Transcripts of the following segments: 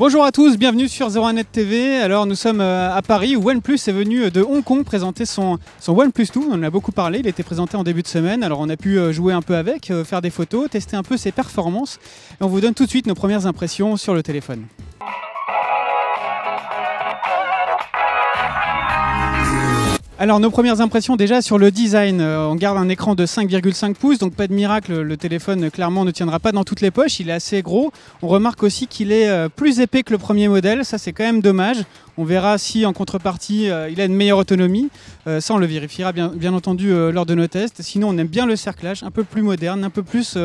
Bonjour à tous, bienvenue sur 01net TV. Alors nous sommes euh, à Paris où OnePlus est venu euh, de Hong Kong présenter son, son OnePlus 2. On en a beaucoup parlé, il était présenté en début de semaine. Alors on a pu euh, jouer un peu avec, faire des photos, tester un peu ses performances. Et on vous donne tout de suite nos premières impressions sur le téléphone. Alors nos premières impressions déjà sur le design, euh, on garde un écran de 5,5 pouces, donc pas de miracle, le téléphone clairement ne tiendra pas dans toutes les poches, il est assez gros. On remarque aussi qu'il est euh, plus épais que le premier modèle, ça c'est quand même dommage. On verra si en contrepartie euh, il a une meilleure autonomie, ça on le vérifiera bien, entendu lors de nos tests. Sinon on aime bien le cerclage, un peu plus moderne, un peu plus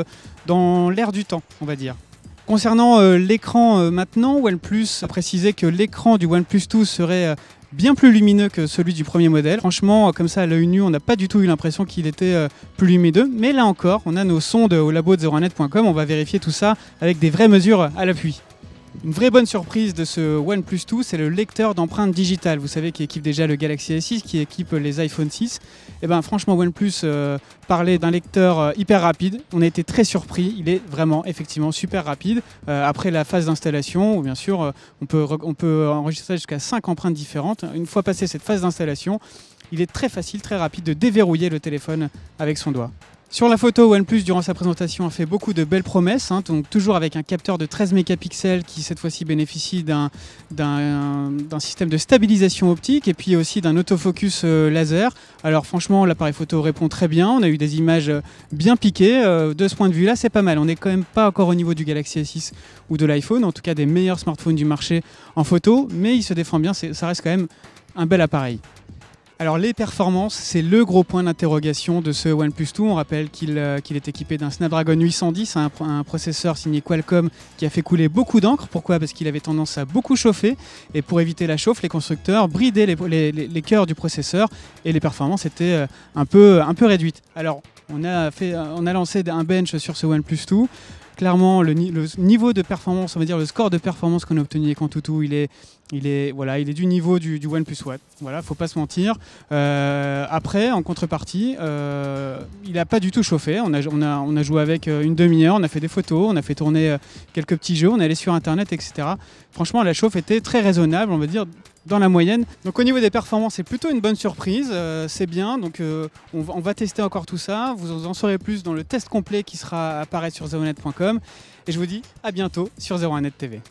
dans l'air du temps on va dire. Concernant l'écran maintenant, OnePlus a précisé que l'écran du OnePlus 2 serait bien plus lumineux que celui du premier modèle. Franchement, comme ça à l'œil nu, on n'a pas du tout eu l'impression qu'il était euh, plus lumineux. Mais là encore, on a nos sondes au labo de 01net.com, on va vérifier tout ça avec des vraies mesures à l'appui. Une vraie bonne surprise de ce OnePlus 2, c'est le lecteur d'empreintes digitales. Vous savez qui équipe déjà le Galaxy S6, qui équipe les iPhone 6. Et eh ben franchement, OnePlus euh, parlait d'un lecteur euh, hyper rapide. On a été très surpris. Il est vraiment effectivement super rapide. Euh, après la phase d'installation, où bien sûr on peut, on peut enregistrer jusqu'à 5 empreintes différentes. Une fois passé cette phase d'installation, il est très facile, très rapide de déverrouiller le téléphone avec son doigt. Sur la photo, OnePlus, durant sa présentation, a fait beaucoup de belles promesses, hein, donc toujours avec un capteur de 13 mégapixels qui, cette fois-ci, bénéficie d'un système de stabilisation optique et puis aussi d'un autofocus euh, laser. Alors, franchement, l'appareil photo répond très bien. On a eu des images euh, bien piquées. Euh, de ce point de vue-là, c'est pas mal. On n'est quand même pas encore au niveau du Galaxy S6 ou de l'iPhone, en tout cas des meilleurs smartphones du marché en photo, mais il se défend bien. Ça reste quand même un bel appareil. Alors les performances, c'est le gros point d'interrogation de ce OnePlus 2. On rappelle euh, qu'il est équipé d'un Snapdragon 810, un, processeur signé Qualcomm qui a fait couler beaucoup d'encre. Pourquoi Parce qu'il avait tendance à beaucoup chauffer. Et pour éviter la chauffe, les constructeurs bridaient les, cœurs du processeur et les performances étaient euh, un, peu, un peu réduites. Alors on a, fait, euh, on a lancé un bench sur ce OnePlus 2 clairement, le, niveau de performance, on va dire le score de performance qu'on a obtenu avec Antutu, il est, il est, voilà, il est du niveau du, du OnePlus One. Voilà, faut pas se mentir. Euh, après, en contrepartie, euh, il n'a pas du tout chauffé. On a, on on a joué avec euh, une demi-heure, on a fait des photos, on a fait tourner quelques petits jeux, on est allé sur Internet, etc. Franchement, la chauffe était très raisonnable, on va dire dans la moyenne. Donc au niveau des performances, c'est plutôt une bonne surprise, euh, c'est bien. Donc euh, on, va, tester encore tout ça. Vous en saurez plus dans le test complet qui sera apparaître sur 01net.com. Et je vous dis à bientôt sur 01net TV.